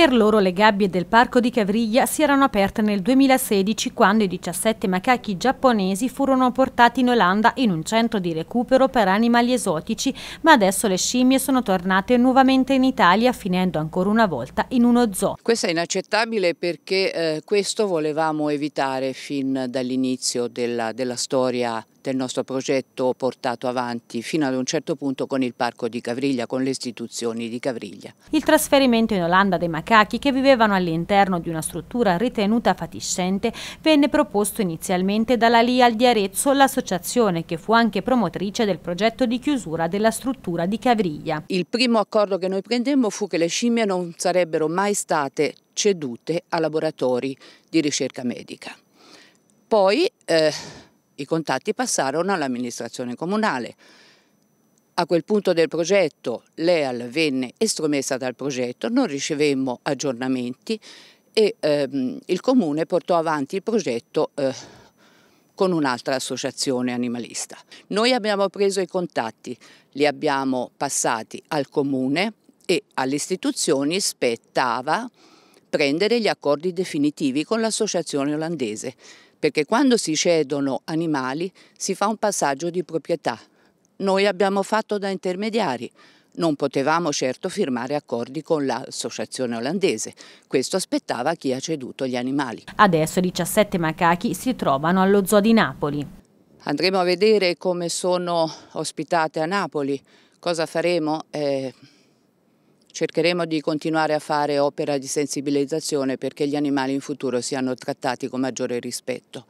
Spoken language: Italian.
Per loro le gabbie del parco di Cavriglia si erano aperte nel 2016 quando i 17 macachi giapponesi furono portati in Olanda in un centro di recupero per animali esotici, ma adesso le scimmie sono tornate nuovamente in Italia finendo ancora una volta in uno zoo. Questo è inaccettabile perché eh, questo volevamo evitare fin dall'inizio della, della storia del nostro progetto portato avanti fino ad un certo punto con il parco di Cavriglia, con le istituzioni di Cavriglia. Il trasferimento in Olanda dei macachi macachi che vivevano all'interno di una struttura ritenuta fatiscente venne proposto inizialmente dalla LIAL di Arezzo, l'associazione che fu anche promotrice del progetto di chiusura della struttura di Cavriglia. Il primo accordo che noi prendemmo fu che le scimmie non sarebbero mai state cedute a laboratori di ricerca medica. Poi eh, i contatti passarono all'amministrazione comunale a quel punto del progetto l'EAL venne estromessa dal progetto, non ricevemmo aggiornamenti e ehm, il comune portò avanti il progetto eh, con un'altra associazione animalista. Noi abbiamo preso i contatti, li abbiamo passati al comune e alle istituzioni spettava prendere gli accordi definitivi con l'associazione olandese, perché quando si cedono animali si fa un passaggio di proprietà noi abbiamo fatto da intermediari, non potevamo certo firmare accordi con l'associazione olandese. Questo aspettava chi ha ceduto gli animali. Adesso i 17 macachi si trovano allo zoo di Napoli. Andremo a vedere come sono ospitate a Napoli. Cosa faremo? Eh, cercheremo di continuare a fare opera di sensibilizzazione perché gli animali in futuro siano trattati con maggiore rispetto.